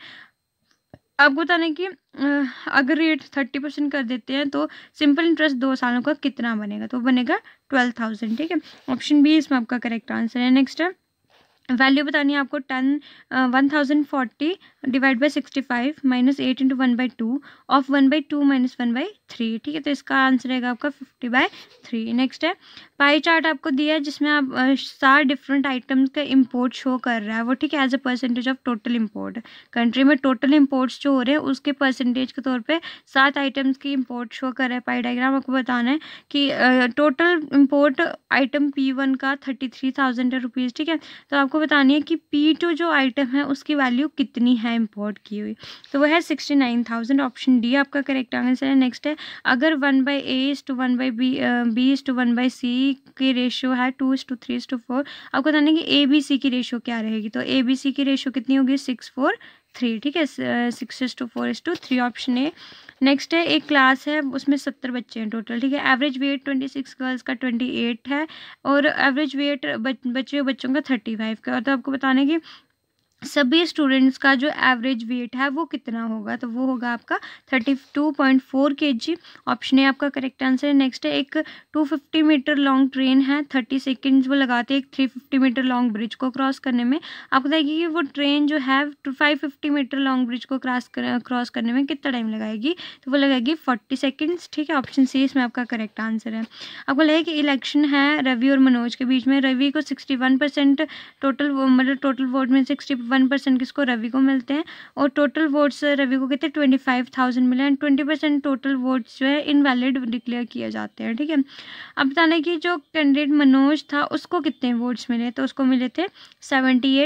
आपको बताना है कि अगर रेट थर्टी परसेंट कर देते हैं तो सिंपल इंटरेस्ट दो सालों का कितना बनेगा तो बनेगा ट्वेल्व थाउजेंड ठीक है ऑप्शन बी इसमें आपका करेक्ट आंसर है नेक्स्ट है वैल्यू बतानी है आपको ten one thousand forty divide by sixty five minus eight into one by two of one by two minus one by three ठीक है तो इसका आंसर रहेगा आपका फिफ्टी बाय थ्री नेक्स्ट है पाई चार्ट आपको दिया है जिसमें आप सात डिफरेंट आइटम्स का इम्पोर्ट शो कर रहा है वो ठीक है as a percentage of total import country में टोटल इम्पोर्ट्स जो हो रहे हैं उसके परसेंटेज के तौर पर सात आइटम्स की इम्पोर्ट शो कर रहा है पाई डाइग्राम आपको बताना है कि total import item P one का थर्टी थ्री थाउजेंड है रुपीज़ ठीक है तो आपको बतानी है कि पी टू जो आइटम है उसकी वैल्यू कितनी है इम्पोर्ट की हुई तो वह है sixty nine thousand option D आपका करेक्ट आंसर है नेक्स्ट है अगर one by A is to one by B B is to one by C की रेशियो है two is to three is to four आपको बताना कि ए बी सी की रेशियो क्या रहेगी तो ए बी सी की रेशियो कितनी होगी सिक्स फोर थ्री ठीक है six is to four is to three option A next है एक क्लास है उसमें सत्तर बच्चे हैं टोटल ठीक है average weight twenty six girls का ट्वेंटी एट है और एवरेज वेट बच, बच्चे बच्चों का थर्टी फाइव का और तो आपको बताना है कि सभी स्टूडेंट्स का जो एवरेज वेट है वो कितना होगा तो वो होगा आपका थर्टी टू पॉइंट फोर के जी ऑप्शन है आपका करेक्ट आंसर है नेक्स्ट है एक two fifty metre long train है थर्टी सेकेंड्स वो लगाते हैं एक three fifty metre long bridge को क्रॉस करने में आपको बताइए कि वो ट्रेन जो है five fifty metre long bridge को क्रॉस कर, क्रॉस करने में कितना टाइम लगाएगी तो वो लगाएगी फोर्टी सेकेंड्स ठीक है ऑप्शन सी इसमें आपका करेक्ट आंसर है आपको लगे कि इलेक्शन है रवि और मनोज के बीच में रवि को सिक्सटी वन परसेंट टोटल मतलब टोटल वोट में सिक्सटी वन परसेंट किसको रवि को मिलते हैं और टोटल वोट्स रवि को कितने ट्वेंटी फाइव थाउजेंड मिले and twenty percent total votes जो है इनवैलिड डिक्लेयर किए जाते हैं ठीक है अब बताना कि जो कैंडिडेट मनोज था उसको कितने वोट्स मिले तो उसको मिले थे सेवेंटी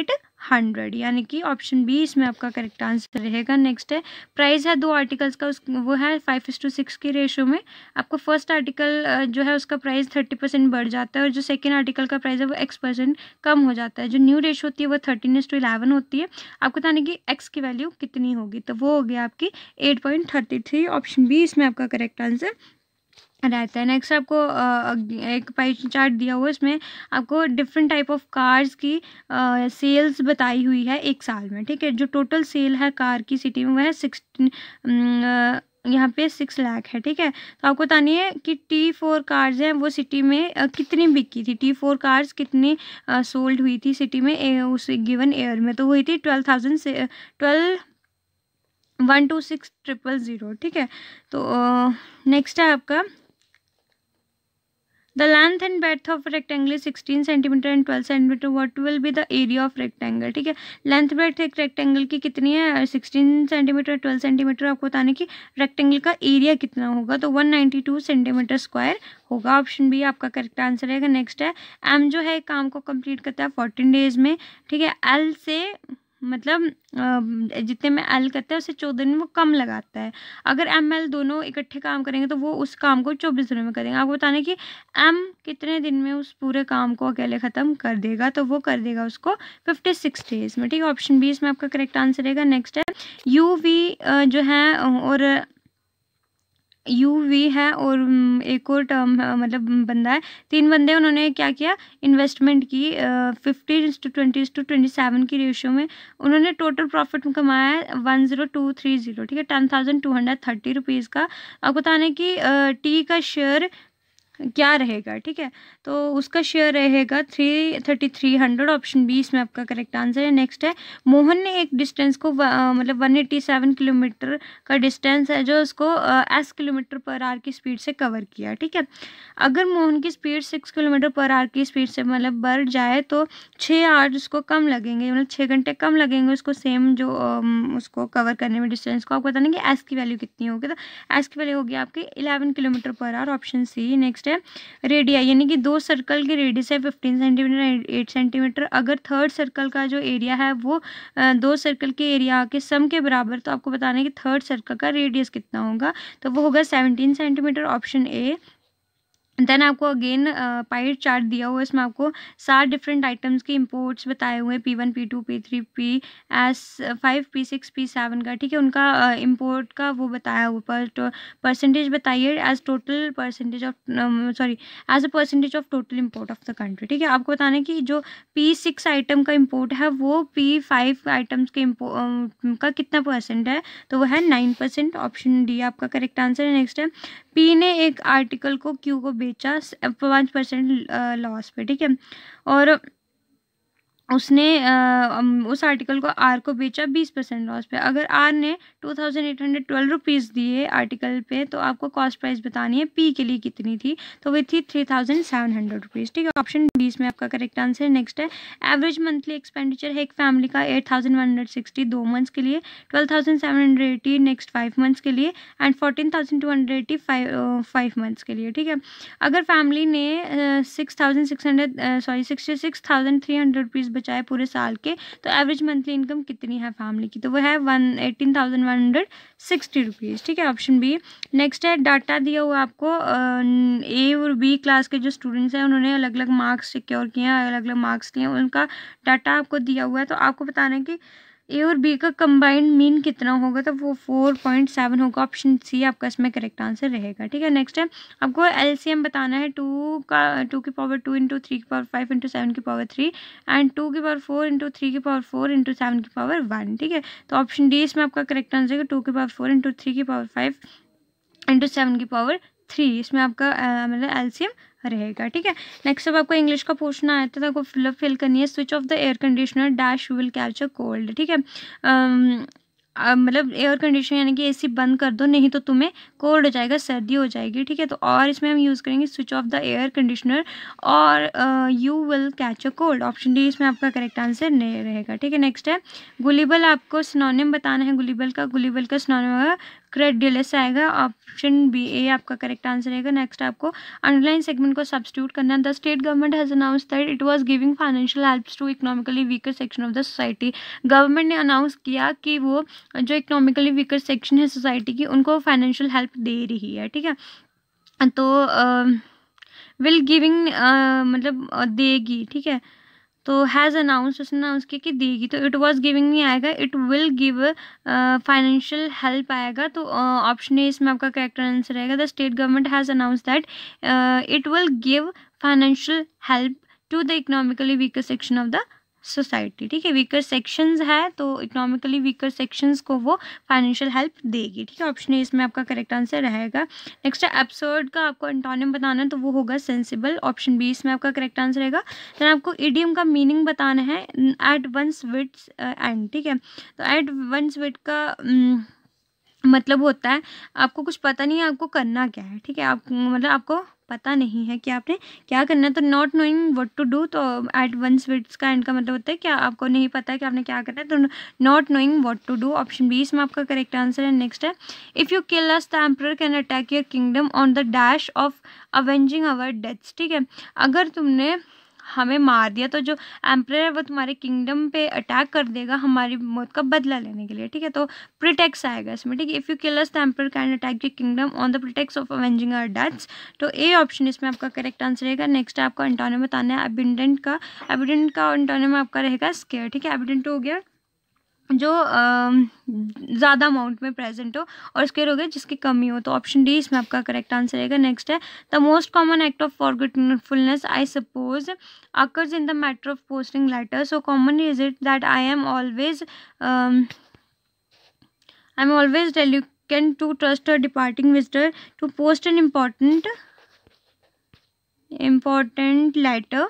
हंड्रेड यानी कि ऑप्शन बी इसमें आपका करेक्ट आंसर रहेगा नेक्स्ट है प्राइस है दो आर्टिकल्स का उस वो है फाइव इस टू सिक्स के रेशो में आपको फर्स्ट आर्टिकल जो है उसका प्राइस थर्टी परसेंट बढ़ जाता है और जो सेकेंड आर्टिकल का प्राइस है वो एक्स परसेंट कम हो जाता है जो न्यू रेशो होती है वो थर्टीन एस टू इलेवन होती है आपको बताने की एक्स की वैल्यू कितनी होगी तो वो हो गया आपकी eight point thirty three option B इसमें आपका करेक्ट आंसर रहता है नेक्स्ट आपको एक पाई चार्ट दिया हुआ है इसमें आपको डिफरेंट टाइप ऑफ कार्स की सेल्स बताई हुई है एक साल में ठीक है जो टोटल सेल है कार की सिटी में वह है सिक्सटीन यहाँ पे सिक्स लाख है ठीक है तो आपको बतानी है कि टी फोर कार्स हैं वो सिटी में कितनी बिकी थी टी फोर कार्स कितनी सोल्ड हुई थी सिटी में उस गिवन ईयर में तो हुई थी ट्वेल्व थाउजेंड से twelve one two six triple zero ठीक है तो नेक्स्ट है आपका the length and breadth of rectangle sixteen centimetre and twelve centimetre what will be the area of rectangle ठीक है लेंथ ब्रेथ एक रेक्टेंगल की कितनी है सिक्सटीन सेंटीमीटर ट्वेल्व सेंटीमीटर आपको बताने की रेक्टेंगल का एरिया कितना होगा तो one ninety two centimetre square होगा ऑप्शन बी आपका करेक्ट आंसर रहेगा नेक्स्ट है एम जो है काम को कंप्लीट करता है फोर्टीन डेज में ठीक है एल से मतलब जितने में एल करता है उसे चौदह में वो कम लगाता है अगर एम एल दोनों इकट्ठे काम करेंगे तो वो उस काम को चौबीस दिनों में करेंगे आपको बताने कि एम कितने दिन में उस पूरे काम को अकेले ख़त्म कर देगा तो वो कर देगा उसको फिफ्टी सिक्स डेज में ठीक है ऑप्शन बी इसमें आपका करेक्ट आंसर रहेगा नेक्स्ट है यू वी जो है और यू वी है और एक और टर्म मतलब बंदा है तीन बंदे उन्होंने क्या किया इन्वेस्टमेंट की fifteen to twenty to twenty seven की रेशियो में उन्होंने टोटल प्रॉफिट कमाया है one zero two three zero ठीक है ten thousand two hundred thirty rupees का आपको बताने है कि टी का शेयर क्या रहेगा ठीक है तो उसका शेयर रहेगा three thirty three hundred option B इसमें आपका करेक्ट आंसर है नेक्स्ट है मोहन ने एक डिस्टेंस को मतलब वन एट्टी सेवन किलोमीटर का डिस्टेंस है जो उसको एस किलोमीटर पर आर की स्पीड से कवर किया ठीक है अगर मोहन की speed six kilometre per hour की स्पीड से मतलब बढ़ जाए तो छः आवर्स उसको कम लगेंगे मतलब छः घंटे कम लगेंगे उसको सेम जो उसको कवर करने में डिस्टेंस को आपको बताने कि एस की वैल्यू कितनी होगी तो एस की वैल्यू होगी आपकी eleven kilometre per hour option C next next है रेडिया यानी कि दो सर्कल की रेडियस है फिफ्टीन सेंटीमीटर एट सेंटीमीटर अगर थर्ड सर्कल का जो एरिया है वो दो सर्कल के एरिया के सम के बराबर तो आपको बताना है कि थर्ड सर्कल का रेडियस कितना होगा तो वो होगा seventeen centimetre option A then आपको अगेन पाइट चार्ट दिया हुआ है इसमें आपको सात डिफरेंट आइटम्स के इंपोर्ट्स बताए हुए P one P two P three P S five P six P seven का ठीक है उनका इम्पोर्ट uh, का वो बताया हुआ पर तो परसेंटेज बताइए as total percentage of sorry as a percentage of total import of the country ठीक है आपको बताना है कि जो पी सिक्स आइटम का इम्पोर्ट है वो पी फाइव आइटम्स के इम्पोर्ट का कितना परसेंट है तो वह है नाइन परसेंट ऑप्शन डी आपका करेक्ट आंसर है नेक्स्ट है पी ने एक आर्टिकल को क्यू को बेचा पाँच परसेंट लॉस पे ठीक है और उसने उस आर्टिकल को आर को बेचा बीस परसेंट लॉस पे अगर आर ने two thousand eight hundred twelve rupees दिए आर्टिकल पे तो आपको कॉस्ट प्राइस बतानी है पी के लिए कितनी थी तो वे थी three thousand seven hundred rupees ठीक है ऑप्शन बी में आपका करेक्ट आंसर नेक्स्ट है एवरेज मंथली एक्सपेंडिचर है एक फैमिली का eight thousand one hundred sixty दो मंथ्स के लिए twelve thousand seven hundred eighty next five months के लिए and fourteen thousand two hundred eighty five five months के लिए ठीक है अगर फैमिली ने six thousand six hundred sorry sixty six thousand three hundred rupees बचाए पूरे साल के तो एवरेज मंथली इनकम कितनी है फैमिली की तो वो है one eighteen thousand one hundred sixty rupees ठीक है ऑप्शन बी नेक्स्ट है डाटा दिया हुआ आपको ए और बी क्लास के जो स्टूडेंट्स हैं उन्होंने अलग अलग मार्क्स सिक्योर किए हैं अलग अलग मार्क्स लिए हैं उनका डाटा आपको दिया हुआ है तो आपको बताना है कि ए और बी का कंबाइंड मीन कितना होगा तो वो फोर पॉइंट सेवन होगा ऑप्शन सी आपका इसमें करेक्ट आंसर रहेगा ठीक है नेक्स्ट है आपको एलसीएम बताना है टू का टू की पावर टू इंटू थ्री की पावर फाइव इंटू सेवन की पावर थ्री एंड टू की पावर फोर इंटू थ्री की पावर फोर इंटू सेवन की पावर वन ठीक है तो ऑप्शन डी इसमें आपका करेक्ट आंसर है टू की पावर फोर इंटू थ्री की पावर फाइव इंटू सेवन की पावर थ्री इसमें आपका मतलब एलसीएम रहेगा ठीक है नेक्स्ट अब आपको इंग्लिश का पूछना आया था आपको फिलअप फिल करनी है switch off the air conditioner dash will catch a cold ठीक है um, मतलब एयर कंडीशनर यानी कि एसी बंद कर दो नहीं तो तुम्हें कोल्ड हो जाएगा सर्दी हो जाएगी ठीक है तो और इसमें हम यूज़ करेंगे switch off the air conditioner और you will catch a cold option D इसमें आपका करेक्ट आंसर नहीं रहेगा ठीक है नेक्स्ट है गुलीबल आपको स्नोनिम बताना है गुलीबल का गुलीबल का स्नोनिम होगा क्रेडिलस आएगा ऑप्शन बी ए आपका करेक्ट आंसर रहेगा नेक्स्ट आपको अंडरलाइन सेगमेंट को सब्सिट्यूट करना the state government has announce that it was giving financial help to economically weaker section of the society government ने अनाउंस किया कि वो जो इकोनॉमिकली वीकर सेक्शन है सोसाइटी की उनको फाइनेंशियल हेल्प दे रही है ठीक है तो विल गिविंग मतलब देगी ठीक है तो हैज़ अनाउंस उसने अनाउंस किया कि देगी तो इट वाज गिविंग नहीं आएगा it will give financial help आएगा तो ऑप्शन uh, ए इसमें आपका करेक्ट आंसर रहेगा the state government has announce that it will give financial help to the economically weaker section of the society ठीक है weaker sections है तो economically weaker sections को वो फाइनेंशियल हेल्प देगी ठीक है ऑप्शन ए इसमें आपका करेक्ट आंसर रहेगा नेक्स्ट है एब्सर्ड का आपको एंटोनियम बताना तो वो होगा सेंसिबल ऑप्शन बी इसमें आपका करेक्ट आंसर रहेगा देन आपको ईडीएम का मीनिंग बताना है एट वंस विट्स एंड ठीक है तो एट वंस विट का um, मतलब होता है आपको कुछ पता नहीं है आपको करना क्या है ठीक है आप मतलब आपको पता नहीं है कि आपने क्या करना है तो not knowing what to do तो एट वन स्विट्स का एंड का मतलब होता है कि आपको नहीं पता है कि आपने क्या करना है तो not knowing what to do option B इसमें आपका करेक्ट आंसर है नेक्स्ट है if you kill us the emperor can attack your kingdom on the dash of avenging our deaths ठीक है अगर तुमने हमें मार दिया तो जो एम्प्रर है वो तुम्हारे किंगडम पे अटैक कर देगा हमारी मौत का बदला लेने के लिए ठीक है तो प्रिटेक्स आएगा इसमें ठीक है if you kill us the emperor can attack you kingdom on the pretext of avenging our deaths तो ए ऑप्शन इसमें आपका करेक्ट आंसर रहेगा नेक्स्ट आपका अंटोनियम बताना है एबिडेंट का एबिडेंट का अंटोनियम आपका रहेगा स्केयर ठीक है एबिडेंट हो गया जो ज़्यादा अमाउंट में प्रेजेंट हो और स्क्वेयर हो जिसकी कमी हो तो ऑप्शन डी इसमें आपका करेक्ट आंसर रहेगा नेक्स्ट है the most common act of forgetfulness I suppose occurs in the matter of posting letter so common is it that I am always I am always reluctant to trust a departing visitor to post an important important letter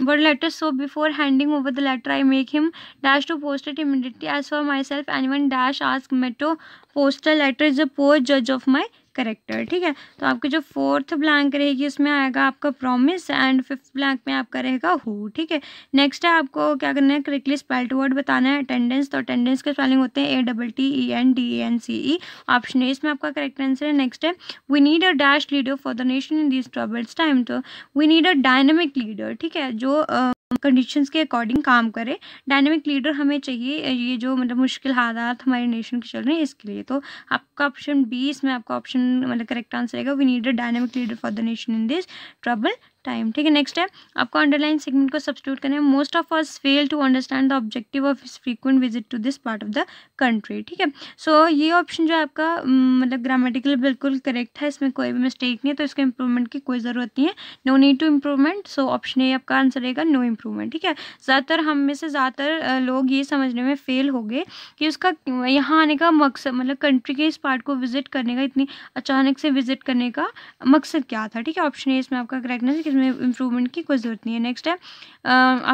let letters so before handing over the letter i make him dash to post it immediately as for myself anyone dash ask metro a letter is a poor judge of my character ठीक है तो आपके जो fourth blank रहेगी उसमें आएगा आपका promise and fifth blank में आपका रहेगा हु ठीक है नेक्स्ट है आपको क्या करना है करेक्टली स्पेल्ड वर्ड बताना है अटेंडेंस तो अटेंडेंस के स्पेलिंग होते हैं A double T E N D A N C E option A इसमें आपका करेक्ट आंसर है नेक्स्ट है we need a dash leader for the nation in this troubles time तो we need a dynamic leader ठीक है जो uh, conditions के according काम करे डायनेमिक लीडर हमें चाहिए ये जो मतलब मुश्किल हालात हमारे नेशन के चल रहे हैं इसके लिए तो आपका ऑप्शन बी इसमें आपका ऑप्शन मतलब करेक्ट आंसर रहेगा we need a dynamic leader for the nation in this trouble time ठीक है नेक्स्ट है आपको अंडरलाइन सेगमेंट को सब्सिट्यूट करना है most of us fail to understand the objective of this frequent visit to this part of the country ठीक है सो ये ऑप्शन जो आपका mm, मतलब ग्रामेटिकली बिल्कुल करेक्ट है इसमें कोई भी मिस्टेक नहीं है तो इसको इंप्रूवमेंट की कोई ज़रूरत नहीं है no need to improvement so option A आपका आंसर रहेगा नो इम्प्रूवमेंट ठीक है ज़्यादातर हम में से ज़्यादातर लोग ये समझने में फेल हो गए कि उसका यहाँ आने का मकसद मतलब कंट्री के इस पार्ट को विजिट करने का इतनी अचानक से विजिट करने का मकसद क्या था ठीक है ऑप्शन ए इसमें आपका करेक्टनेस इसमें इम्प्रूवमेंट की कोई ज़रूरत नहीं है नेक्स्ट है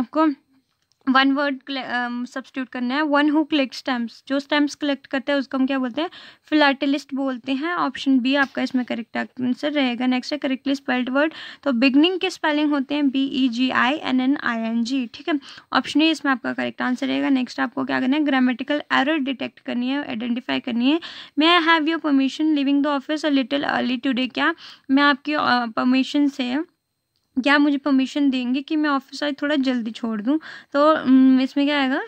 आपको वन वर्ड सब्सटीट्यूट करना है वन हु कलेक्ट स्टैम्प्स जो स्टैम्प्स कलेक्ट करते हैं उसको हम क्या बोलते हैं फिलाटिलिस्ट बोलते हैं ऑप्शन बी आपका इसमें करेक्ट आंसर रहेगा नेक्स्ट है करेक्टली स्पेल्ड वर्ड तो बिगनिंग के स्पेलिंग होते हैं B E G I N N I N G ठीक है ऑप्शन ए इसमें आपका करेक्ट आंसर रहेगा नेक्स्ट आपको क्या करना है ग्रामेटिकल एरर डिटेक्ट करनी है आइडेंटिफाई करनी है may I have your permission living the office a little early today क्या मैं आपकी परमिशन से हूँ क्या मुझे परमिशन देंगे कि मैं ऑफिस आज थोड़ा जल्दी छोड़ दूँ तो इसमें क्या आएगा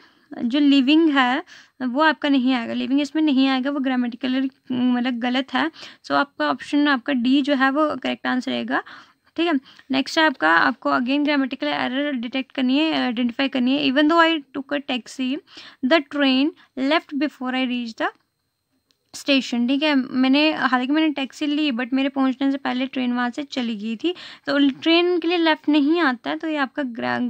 जो लिविंग है वो आपका नहीं आएगा लिविंग इसमें नहीं आएगा वो ग्रामेटिकल मतलब गलत है सो आपका ऑप्शन आपका डी जो है वो करेक्ट आंसर रहेगा ठीक है नेक्स्ट है आपका आपको अगेन ग्रामेटिकल एरर डिटेक्ट करनी है आइडेंटिफाई करनी है even though I took a taxi the train left before I reach the station ठीक है मैंने हालांकि मैंने टैक्सी ली बट मेरे पहुंचने से पहले ट्रेन वहाँ से चली गई थी तो ट्रेन के लिए लेफ़्ट नहीं आता है तो ये आपका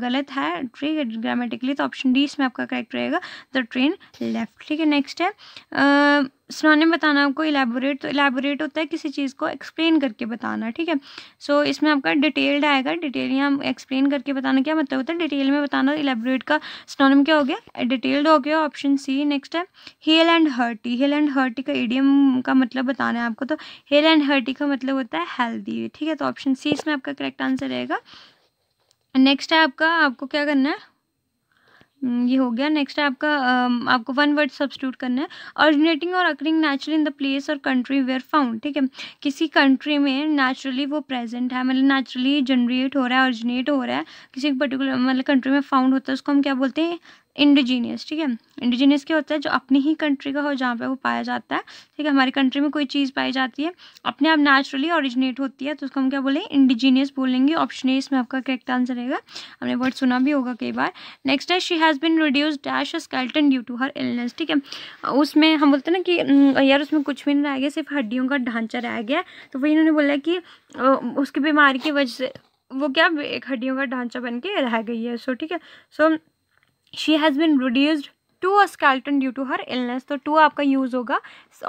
गलत है ठीक है ग्रामेटिकली तो ऑप्शन डी इसमें आपका करेक्ट रहेगा द ट्रेन लेफ़्ट ठीक है नेक्स्ट है आ, सिनोनिम बताना आपको इलेबोरेट तो इलेबोरेट होता है किसी चीज़ को एक्सप्लेन करके बताना ठीक है सो so, इसमें आपका डिटेल्ड आएगा डिटेल यहाँ एक्सप्लेन करके बताना क्या मतलब होता है डिटेल में बताना इलेबोरेट का सिनोनिम क्या हो गया डिटेल्ड हो गया ऑप्शन सी नेक्स्ट है hale and hearty hale and hearty का एडियम का मतलब बताना है आपको तो हेल एंड हर्टी का मतलब होता है हेल्दी ठीक है तो ऑप्शन सी इसमें आपका करेक्ट आंसर रहेगा नेक्स्ट है आपका आपको क्या करना है हम्म, ये हो गया नेक्स्ट है आपका आपको वन वर्ड सब्सिट्यूट करना है ऑरिजिनेटिंग और occurring naturally in the place और कंट्री वेयर फाउंड ठीक है किसी कंट्री में नेचुरली वो प्रेजेंट है मतलब नेचुरली जनरेट हो रहा है ऑरिजिनेट हो रहा है किसी पर्टिकुलर मतलब कंट्री में फाउंड होता है उसको हम क्या बोलते हैं इंडिजीनियस ठीक है इंडिजीनियस क्या होता है जो अपनी ही कंट्री का हो जहाँ पे वो पाया जाता है ठीक है हमारी कंट्री में कोई चीज़ पाई जाती है अपने आप नेचुरली ओरिजिनेट होती है तो उसको हम क्या बोलेंगे इंडिजीनियस बोलेंगे ऑप्शन ए इसमें आपका करेक्ट आंसर रहेगा हमने वर्ड सुना भी होगा कई बार नेक्स्ट है she has been reduced dash skeleton due to her illness ठीक है उसमें हम बोलते हैं ना कि यार उसमें कुछ भी नहीं रह गया सिर्फ हड्डियों का ढांचा रह गया तो वही इन्होंने बोला कि उसकी बीमारी की वजह से वो क्या एक हड्डियों का ढांचा बन के रह गई है सो ठीक है so she has been reduced to a skeleton due to her illness तो टू आपका यूज़ होगा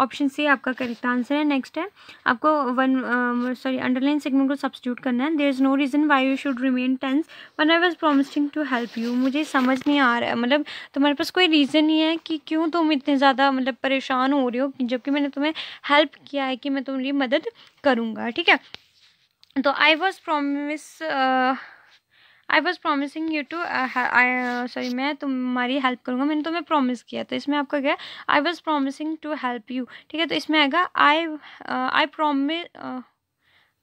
ऑप्शन सी आपका करेक्ट आंसर है नेक्स्ट है आपको वन सॉरी अंडरलाइन सेगमेंट को सब्सिट्यूट करना है there is no reason why you should remain tense one I was promising to help you मुझे समझ नहीं आ रहा है मतलब तुम्हारे पास कोई रीज़न नहीं है कि क्यों तुम इतने ज़्यादा मतलब परेशान हो रहे हो जबकि मैंने तुम्हें हेल्प किया है कि मैं तुम्हारी मदद करूँगा ठीक है तो I was promise I was promising you to sorry मैं तुम्हारी हेल्प करूँगा मैंने तुम्हें प्रॉमिस किया तो इसमें आपका क्या है I was promising to help you ठीक है तो इसमें आएगा I I promise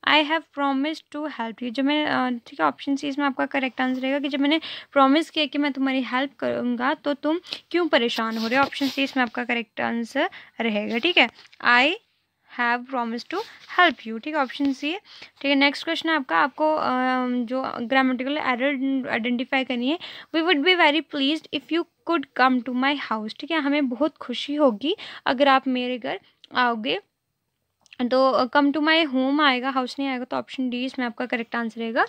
I have promise to help you जब मैं uh, ठीक है ऑप्शन सी इसमें आपका करेक्ट आंसर रहेगा कि जब मैंने प्रॉमिस किया कि मैं तुम्हारी हेल्प करूँगा तो तुम क्यों परेशान हो रहे हो ऑप्शन सी इसमें आपका करेक्ट आंसर रहेगा ठीक है I have promise to help you ठीक है ऑप्शन सी है ठीक है नेक्स्ट क्वेश्चन है आपका आपको जो ग्रामेटिकल एरर आइडेंटिफाई करनी है we would be very please if you could come to my house ठीक है हमें बहुत खुशी होगी अगर आप मेरे घर आओगे तो कम टू माई होम आएगा हाउस नहीं आएगा तो ऑप्शन डी इसमें आपका करेक्ट आंसर रहेगा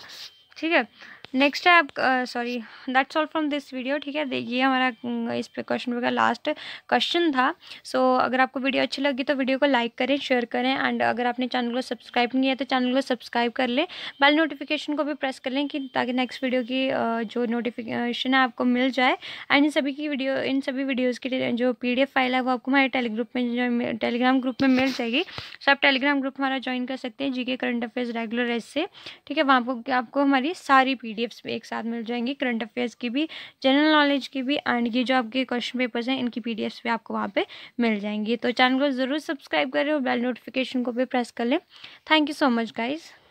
ठीक है नेक्स्ट है आप sorry that's all from this video ठीक है ये हमारा इस पे क्वेश्चन का लास्ट क्वेश्चन था सो so, अगर आपको वीडियो अच्छी लगी तो वीडियो को लाइक करें शेयर करें एंड अगर आपने चैनल को सब्सक्राइब नहीं किया तो चैनल को सब्सक्राइब कर लें बेल नोटिफिकेशन को भी प्रेस कर लें कि ताकि नेक्स्ट वीडियो की जो नोटिफिकेशन है आपको मिल जाए एंड इन सभी की वीडियो इन सभी वीडियोज़ की जो पी फाइल है वो आपको हमारे टेलीग्रुप में टेलीग्राम ग्रुप में मिल जाएगी सो आप टेलीग्राम ग्रुप हमारा ज्वाइन कर सकते हैं जी के करंट अफेयर्स रेगुलर से ठीक है वहाँ पर आपको हमारी सारी पी पीडीएफ्स एक साथ मिल जाएंगी करंट अफेयर्स की भी जनरल नॉलेज की भी एंड ये जो आपके क्वेश्चन पेपर्स हैं इनकी पी भी आपको वहाँ पर मिल जाएंगी तो चैनल को ज़रूर सब्सक्राइब करें और बेल नोटिफिकेशन को भी प्रेस कर लें thank you so much guys